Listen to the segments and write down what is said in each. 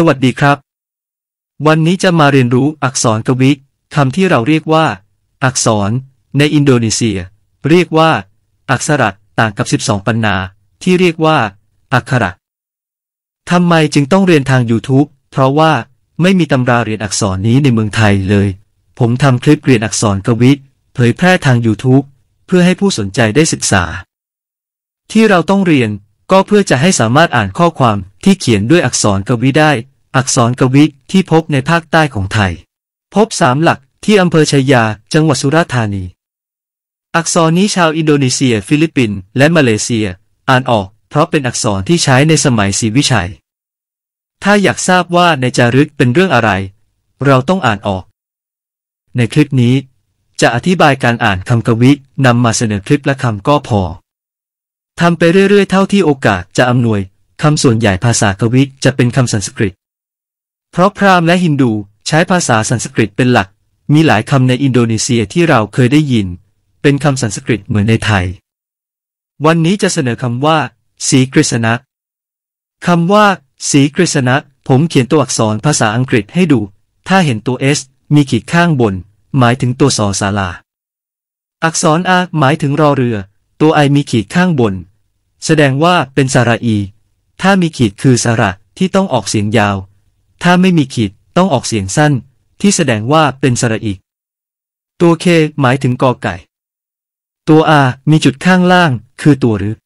สวัสดีครับ วันนี้จะมาเรียนรู้อักษรกวีคำที่เราเรียกว่า อักษร ในอินโดนีเซีย เรียกว่า อักษรต่างกับ 12ปัญนาที่เรียกว่า อักขระทำไมจึงต้องเรียนทาง YouTube เพราะว่าไม่มีตำราเรียนอักษรนี้ในเมืองไทยเลย ผมทำคลิปเรียนอักษรกวีเผยแพร่ทาง YouTube เพื่อให้ผู้สนใจได้ศึกษา ที่เราต้องเรียนก็เพื่อจะให้สามารถอ่านข้อความที่เขียนด้วยอักษรกวีได้ อักษรกวีที่พบในภาคใต้ของไทย พบสามหลักที่อำเภอชัยยาจังหวัดสุราษฎร์ธานี อักษรนี้ชาวอินโดนีเซีย ฟิลิปปินส์และมาเลเซีย อ่านออก เพราะเป็นอักษรที่ใช้ในสมัยศรีวิชัย ถ้าอยากทราบว่าในจารึกเป็นเรื่องอะไร เราต้องอ่านออก ในคลิปนี้ จะอธิบายการอ่านคำกวีนำมาเสนอคลิปละคำก็พอทำไปเรื่อยๆเท่าที่โอกาสจะอำนวยคำส่วนใหญ่ภาษากวิจะเป็นคำสันสกฤต เพราะพราหมณ์และฮินดูใช้ภาษาสันสกฤตเป็นหลัก มีหลายคำในอินโดนีเซียที่เราเคยได้ยิน เป็นคำสันสกฤตเหมือนในไทย วันนี้จะเสนอคำว่าสีกฤษณะ คำว่าสีกฤษณะ ผมเขียนตัวอักษรภาษาอังกฤษให้ดู ถ้าเห็นตัว S มีขีดข้างบน หมายถึงตัวสอสาลา อักษร R หมายถึงรอเรือ ตัว I มีขีดข้างบน แสดงว่าเป็นสาราอีถ้ามีขีดคือสระที่ต้องออกเสียงยาว ถ้าไม่มีขีดต้องออกเสียงสั้นที่แสดงว่าเป็นสระอีก ตัวเคหมายถึงกอไก่ ตัวอามีจุดข้างล่างคือตัวหรือ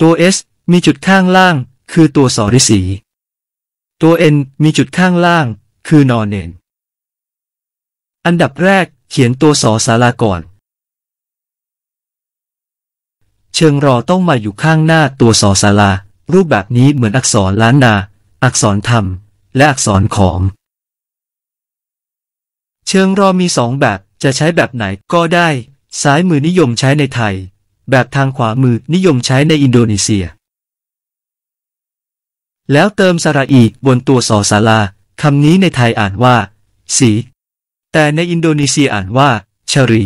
ตัวเอสมีจุดข้างล่างคือตัวสอริสีตัวเอ็นมีจุดข้างล่างคือนอนเนนอันดับแรกเขียนตัวสอสาราก่อน เชิงรอต้องมาอยู่ข้างหน้าตัวสอสารารูปแบบนี้เหมือนอักษรล้านนา อักษรธรรม และอักษรของ เชิงรอมีสองแบบจะใช้แบบไหนก็ได้ ซ้ายมือนิยมใช้ในไทย แบบทางขวามือนิยมใช้ในอินโดนีเซีย แล้วเติมสระอีบนตัวสอสาราคำนี้ในไทยอ่านว่า สี แต่ในอินโดนีเซียอ่านว่าชรี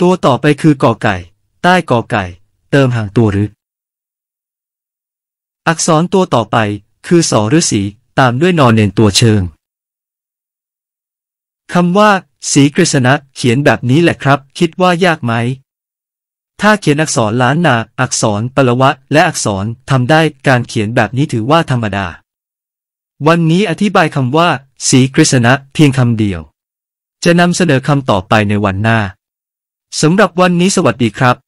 ตัวต่อไปคือกอไก่ ใต้กอไก่ เติมห่างตัวหรืออักษรตัวต่อไป คือสอฤษีตามด้วยนอนเนนตัวเชิงคำว่าสีกฤษณะ เขียนแบบนี้แหละครับ คิดว่ายากไหมถ้าเขียนอักษรล้านนาอักษรปละวะและอักษรทำได้การเขียนแบบนี้ถือว่าธรรมดา วันนี้อธิบายคำว่าสีกฤษณะเพียงคำเดียว จะนำเสนอคำต่อไปในวันหน้าสำหรับวันนี้สวัสดีครับ